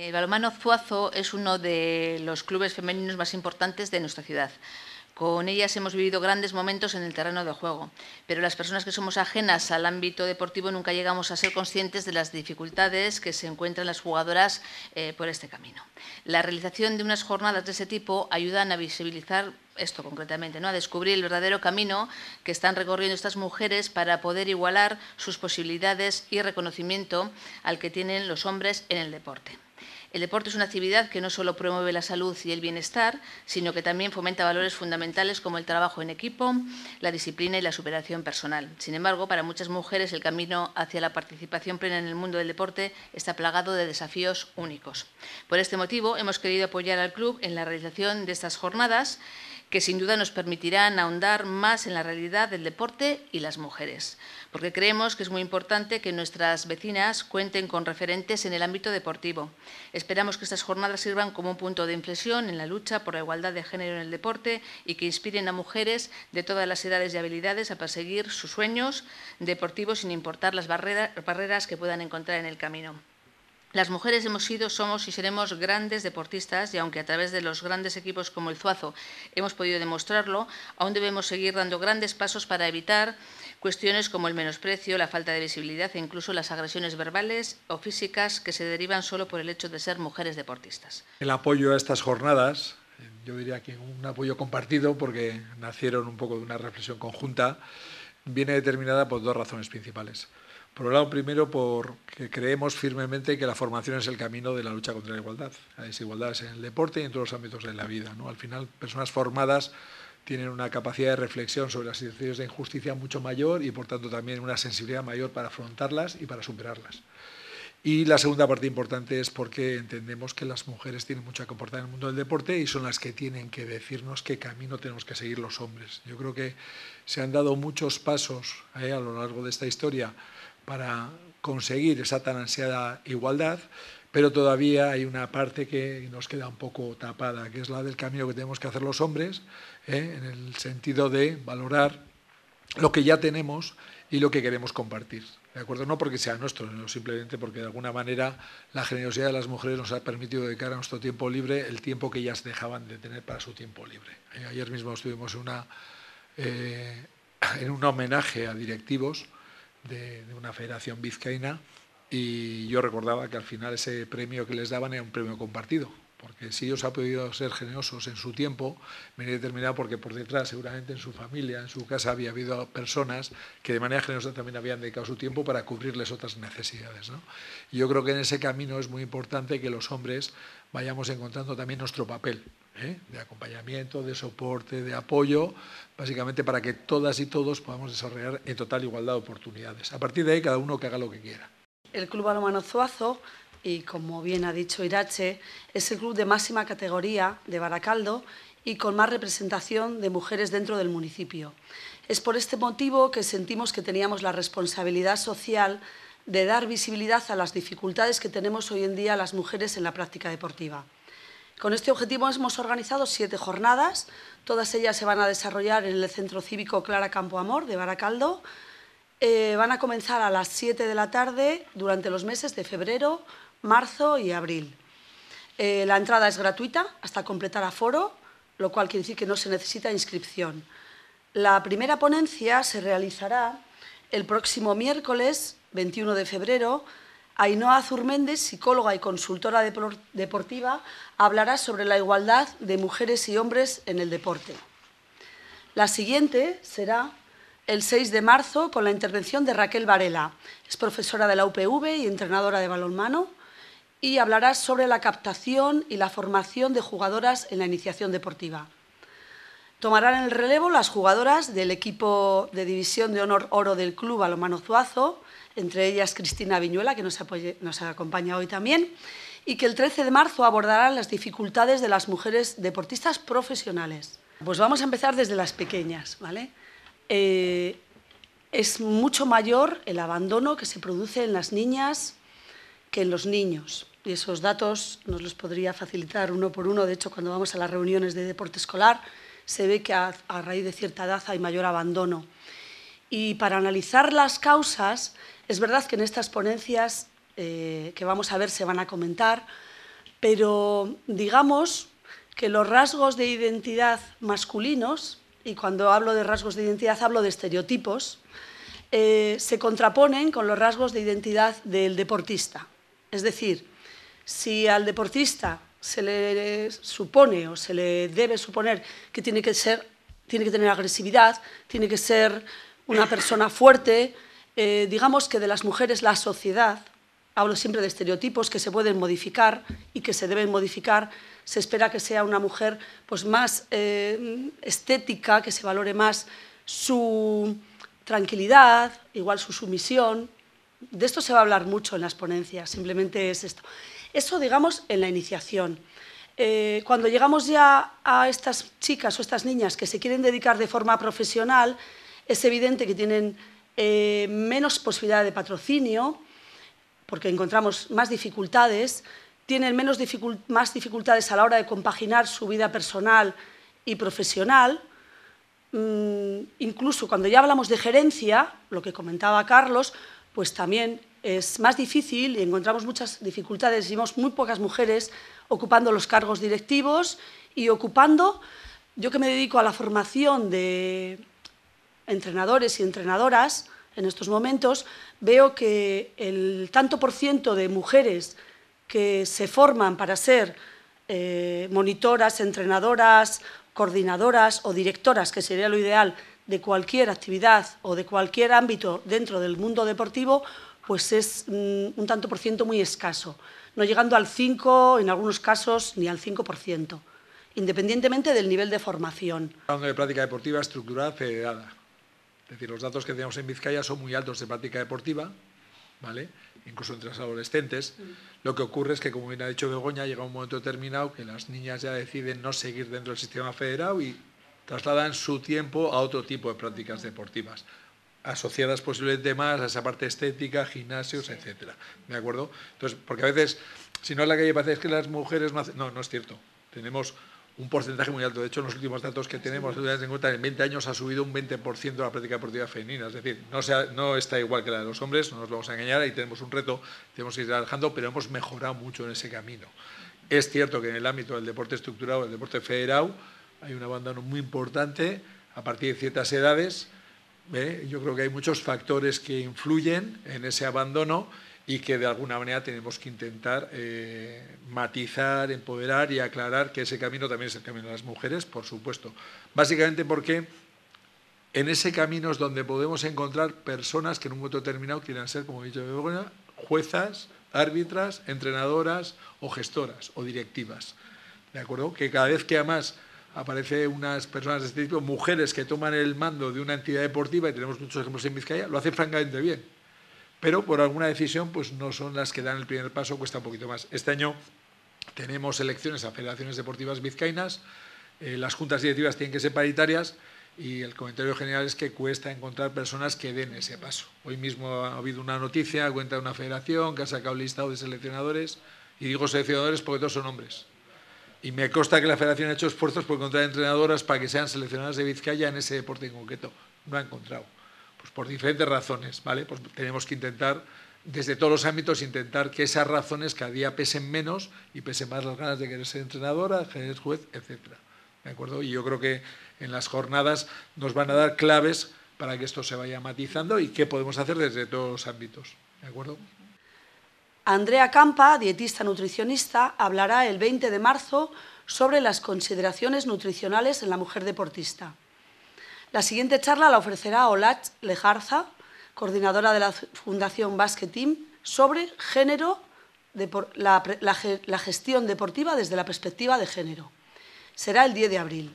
El balonmano Zuazo es uno de los clubes femeninos más importantes de nuestra ciudad. Con ellas hemos vivido grandes momentos en el terreno de juego, pero las personas que somos ajenas al ámbito deportivo nunca llegamos a ser conscientes de las dificultades que se encuentran las jugadoras eh, por este camino. La realización de unas jornadas de ese tipo ayudan a visibilizar esto concretamente, ¿no? a descubrir el verdadero camino que están recorriendo estas mujeres para poder igualar sus posibilidades y reconocimiento al que tienen los hombres en el deporte. El deporte es una actividad que no solo promueve la salud y el bienestar, sino que también fomenta valores fundamentales como el trabajo en equipo, la disciplina y la superación personal. Sin embargo, para muchas mujeres el camino hacia la participación plena en el mundo del deporte está plagado de desafíos únicos. Por este motivo, hemos querido apoyar al club en la realización de estas jornadas que sin duda nos permitirán ahondar más en la realidad del deporte y las mujeres, porque creemos que es muy importante que nuestras vecinas cuenten con referentes en el ámbito deportivo. Esperamos que estas jornadas sirvan como un punto de inflexión en la lucha por la igualdad de género en el deporte y que inspiren a mujeres de todas las edades y habilidades a perseguir sus sueños deportivos sin importar las barreras que puedan encontrar en el camino. Las mujeres hemos sido, somos y seremos grandes deportistas y aunque a través de los grandes equipos como el Zuazo hemos podido demostrarlo, aún debemos seguir dando grandes pasos para evitar cuestiones como el menosprecio, la falta de visibilidad e incluso las agresiones verbales o físicas que se derivan solo por el hecho de ser mujeres deportistas. El apoyo a estas jornadas, yo diría que un apoyo compartido porque nacieron un poco de una reflexión conjunta, viene determinada por dos razones principales. Por un lado, primero, porque creemos firmemente que la formación es el camino de la lucha contra la igualdad. La desigualdad en el deporte y en todos los ámbitos de la vida. Al final, personas formadas tienen una capacidad de reflexión sobre las situaciones de injusticia mucho mayor y, por tanto, también una sensibilidad mayor para afrontarlas y para superarlas. Y la segunda parte importante es porque entendemos que las mujeres tienen mucha que en el mundo del deporte y son las que tienen que decirnos qué camino tenemos que seguir los hombres. Yo creo que se han dado muchos pasos ¿eh? a lo largo de esta historia para conseguir esa tan ansiada igualdad, pero todavía hay una parte que nos queda un poco tapada, que es la del camino que tenemos que hacer los hombres, ¿eh? en el sentido de valorar lo que ya tenemos y lo que queremos compartir. ¿De acuerdo? No porque sea nuestro, sino simplemente porque de alguna manera la generosidad de las mujeres nos ha permitido dedicar a nuestro tiempo libre el tiempo que ellas dejaban de tener para su tiempo libre. Ayer mismo estuvimos una, eh, en un homenaje a directivos de, una federación vizcaína y yo recordaba que al final ese premio que les daban era un premio compartido, porque si ellos han podido ser generosos en su tiempo, me he determinado porque por detrás seguramente en su familia, en su casa, había habido personas que de manera generosa también habían dedicado su tiempo para cubrirles otras necesidades. ¿no? yo creo que en ese camino es muy importante que los hombres vayamos encontrando también nuestro papel, ¿eh? de acompañamiento, de soporte, de apoyo, básicamente para que todas y todos podamos desarrollar en total igualdad de oportunidades. A partir de ahí, cada uno que haga lo que quiera. El Club Balomano y como bien ha dicho Irache, es el club de máxima categoría de Baracaldo y con más representación de mujeres dentro del municipio. Es por este motivo que sentimos que teníamos la responsabilidad social de dar visibilidad a las dificultades que tenemos hoy en día las mujeres en la práctica deportiva. Con este objetivo hemos organizado siete jornadas, todas ellas se van a desarrollar en el Centro Cívico Clara Campoamor de Baracaldo. Eh, van a comenzar a las 7 de la tarde durante los meses de febrero, marzo y abril. Eh, la entrada es gratuita hasta completar aforo, lo cual quiere decir que no se necesita inscripción. La primera ponencia se realizará el próximo miércoles 21 de febrero Ainhoa Zurméndez, psicóloga y consultora deportiva, hablará sobre la igualdad de mujeres y hombres en el deporte. La siguiente será el 6 de marzo con la intervención de Raquel Varela. Es profesora de la UPV y entrenadora de balonmano y hablará sobre la captación y la formación de jugadoras en la iniciación deportiva. Tomarán el relevo las jugadoras del equipo de división de honor oro del Club Balonmano Zuazo, entre ellas Cristina Viñuela, que nos, acompaña hoy también, y que el 13 de marzo abordarán las dificultades de las mujeres deportistas profesionales. Pues vamos a empezar desde las pequeñas, ¿vale? Eh, es mucho mayor el abandono que se produce en las niñas que en los niños. Y esos datos nos los podría facilitar uno por uno. De hecho, cuando vamos a las reuniones de deporte escolar, se ve que a raíz de cierta edad hay mayor abandono y para analizar las causas, es verdad que en estas ponencias eh, que vamos a ver se van a comentar, pero digamos que los rasgos de identidad masculinos, y cuando hablo de rasgos de identidad hablo de estereotipos, eh, se contraponen con los rasgos de identidad del deportista. Es decir, si al deportista se le supone o se le debe suponer que tiene que ser tiene que tener agresividad, tiene que ser una persona fuerte, eh, digamos que de las mujeres la sociedad, hablo siempre de estereotipos que se pueden modificar y que se deben modificar, se espera que sea una mujer pues, más eh, estética, que se valore más su tranquilidad, igual su sumisión. De esto se va a hablar mucho en las ponencias, simplemente es esto. Eso, digamos, en la iniciación. Eh, cuando llegamos ya a estas chicas o estas niñas que se quieren dedicar de forma profesional, es evidente que tienen eh, menos posibilidad de patrocinio, porque encontramos más dificultades, tienen menos más dificultades a la hora de compaginar su vida personal y profesional. Mm, incluso cuando ya hablamos de gerencia, lo que comentaba Carlos, pues también es más difícil y encontramos muchas dificultades. vemos muy pocas mujeres ocupando los cargos directivos y ocupando, yo que me dedico a la formación de entrenadores y entrenadoras en estos momentos, veo que el tanto por ciento de mujeres que se forman para ser eh, monitoras, entrenadoras, coordinadoras o directoras, que sería lo ideal, de cualquier actividad o de cualquier ámbito dentro del mundo deportivo, pues es mm, un tanto por ciento muy escaso, no llegando al 5, en algunos casos, ni al 5%, independientemente del nivel de formación. de práctica deportiva estructurada federada. Es decir, los datos que tenemos en Vizcaya son muy altos de práctica deportiva, ¿vale? incluso entre los adolescentes. Mm. Lo que ocurre es que, como bien ha dicho Begoña, llega un momento determinado que las niñas ya deciden no seguir dentro del sistema federal y trasladan su tiempo a otro tipo de prácticas deportivas, asociadas posiblemente más a esa parte estética, gimnasios, etc. ¿De acuerdo? Entonces, porque a veces, si no es la calle parece que las mujeres no hacen... No, no es cierto. Tenemos un porcentaje muy alto. De hecho, en los últimos datos que tenemos, en en 20 años ha subido un 20% la práctica deportiva femenina. Es decir, no, sea, no está igual que la de los hombres, no nos vamos a engañar, ahí tenemos un reto, tenemos que ir trabajando, pero hemos mejorado mucho en ese camino. Es cierto que en el ámbito del deporte estructurado, el deporte federal, hay un abandono muy importante a partir de ciertas edades. ¿eh? Yo creo que hay muchos factores que influyen en ese abandono y que de alguna manera tenemos que intentar eh, matizar, empoderar y aclarar que ese camino también es el camino de las mujeres, por supuesto. Básicamente porque en ese camino es donde podemos encontrar personas que en un momento determinado quieran ser, como he dicho, juezas, árbitras, entrenadoras o gestoras o directivas. ¿De acuerdo? Que cada vez que además aparece unas personas de este tipo, mujeres que toman el mando de una entidad deportiva, y tenemos muchos ejemplos en Vizcaya, lo hacen francamente bien pero por alguna decisión pues no son las que dan el primer paso, cuesta un poquito más. Este año tenemos elecciones a federaciones deportivas vizcaínas, eh, las juntas directivas tienen que ser paritarias y el comentario general es que cuesta encontrar personas que den ese paso. Hoy mismo ha habido una noticia, cuenta de una federación que ha sacado el listado de seleccionadores y digo seleccionadores porque todos son hombres. Y me consta que la federación ha hecho esfuerzos por encontrar entrenadoras para que sean seleccionadas de Vizcaya en ese deporte en concreto. No ha encontrado. Pues por diferentes razones, ¿vale? Pues tenemos que intentar, desde todos los ámbitos, intentar que esas razones cada día pesen menos y pesen más las ganas de querer ser entrenadora, querer ser juez, etc. ¿De acuerdo? Y yo creo que en las jornadas nos van a dar claves para que esto se vaya matizando y qué podemos hacer desde todos los ámbitos. ¿De acuerdo? Andrea Campa, dietista nutricionista, hablará el 20 de marzo sobre las consideraciones nutricionales en la mujer deportista. La siguiente charla la ofrecerá Olach Lejarza, coordinadora de la Fundación Basket Team, sobre género, la, la, gestión deportiva desde la perspectiva de género. Será el 10 de abril.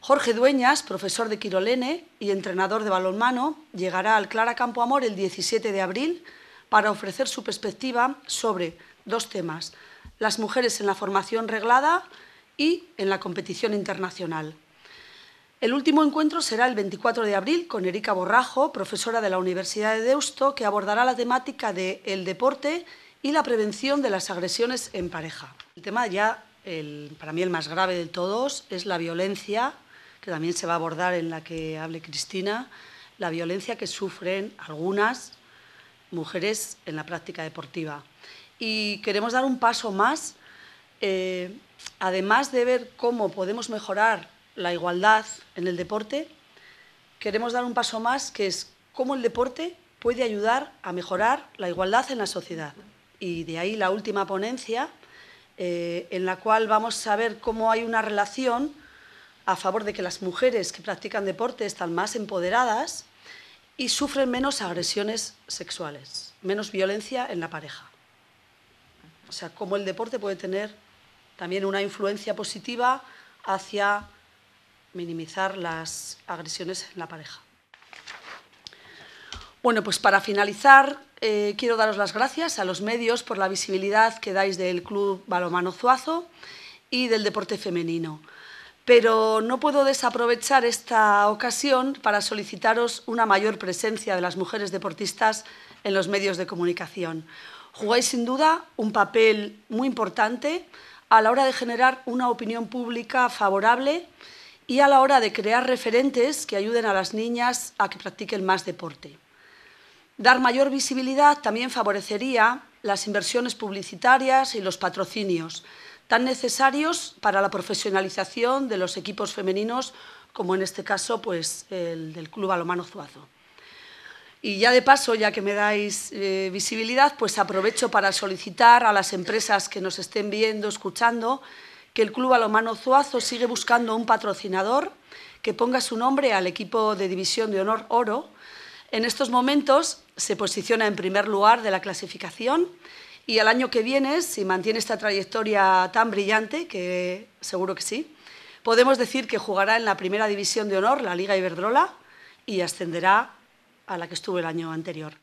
Jorge Dueñas, profesor de Quirolene y entrenador de balonmano, llegará al Clara Campo Amor el 17 de abril para ofrecer su perspectiva sobre dos temas, las mujeres en la formación reglada y en la competición internacional. El último encuentro será el 24 de abril con Erika Borrajo, profesora de la Universidad de Deusto, que abordará la temática del deporte y la prevención de las agresiones en pareja. El tema ya, para mí el más grave de todos, es la violencia, que también se va a abordar en la que hable Cristina, la violencia que sufren algunas mujeres en la práctica deportiva. Y queremos dar un paso más, eh, además de ver cómo podemos mejorar la igualdad en el deporte, queremos dar un paso más que es cómo el deporte puede ayudar a mejorar la igualdad en la sociedad. Y de ahí la última ponencia eh, en la cual vamos a ver cómo hay una relación a favor de que las mujeres que practican deporte están más empoderadas y sufren menos agresiones sexuales, menos violencia en la pareja. O sea, cómo el deporte puede tener también una influencia positiva hacia minimizar las agresiones en la pareja. Bueno, pues para finalizar, eh, quiero daros las gracias a los medios por la visibilidad que dais del Club Balomano Zuazo y del deporte femenino. Pero no puedo desaprovechar esta ocasión para solicitaros una mayor presencia de las mujeres deportistas en los medios de comunicación. Jugáis sin duda un papel muy importante a la hora de generar una opinión pública favorable y a la hora de crear referentes que ayuden a las niñas a que practiquen más deporte. Dar mayor visibilidad también favorecería las inversiones publicitarias y los patrocinios, tan necesarios para la profesionalización de los equipos femeninos, como en este caso pues, el del Club Alomano Zuazo. Y ya de paso, ya que me dais eh, visibilidad, pues aprovecho para solicitar a las empresas que nos estén viendo, escuchando, que el Club Alomano Zuazo sigue buscando un patrocinador que ponga su nombre al equipo de División de Honor Oro. En estos momentos se posiciona en primer lugar de la clasificación y al año que viene, si mantiene esta trayectoria tan brillante, que seguro que sí, podemos decir que jugará en la primera división de honor, la Liga Iberdrola, y ascenderá a la que estuvo el año anterior.